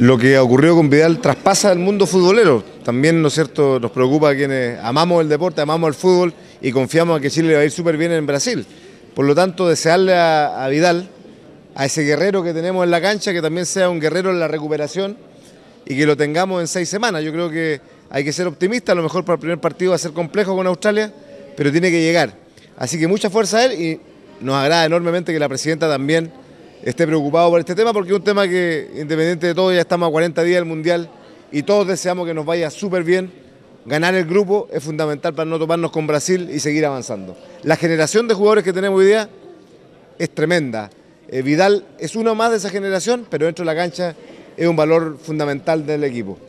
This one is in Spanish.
Lo que ocurrió con Vidal traspasa el mundo futbolero. También, ¿no es cierto?, nos preocupa a quienes amamos el deporte, amamos el fútbol y confiamos en que Chile le va a ir súper bien en Brasil. Por lo tanto, desearle a, a Vidal, a ese guerrero que tenemos en la cancha, que también sea un guerrero en la recuperación y que lo tengamos en seis semanas. Yo creo que hay que ser optimista, a lo mejor para el primer partido va a ser complejo con Australia, pero tiene que llegar. Así que mucha fuerza a él y nos agrada enormemente que la presidenta también esté preocupado por este tema, porque es un tema que, independiente de todo, ya estamos a 40 días del Mundial y todos deseamos que nos vaya súper bien. Ganar el grupo es fundamental para no tomarnos con Brasil y seguir avanzando. La generación de jugadores que tenemos hoy día es tremenda. Eh, Vidal es uno más de esa generación, pero dentro de la cancha es un valor fundamental del equipo.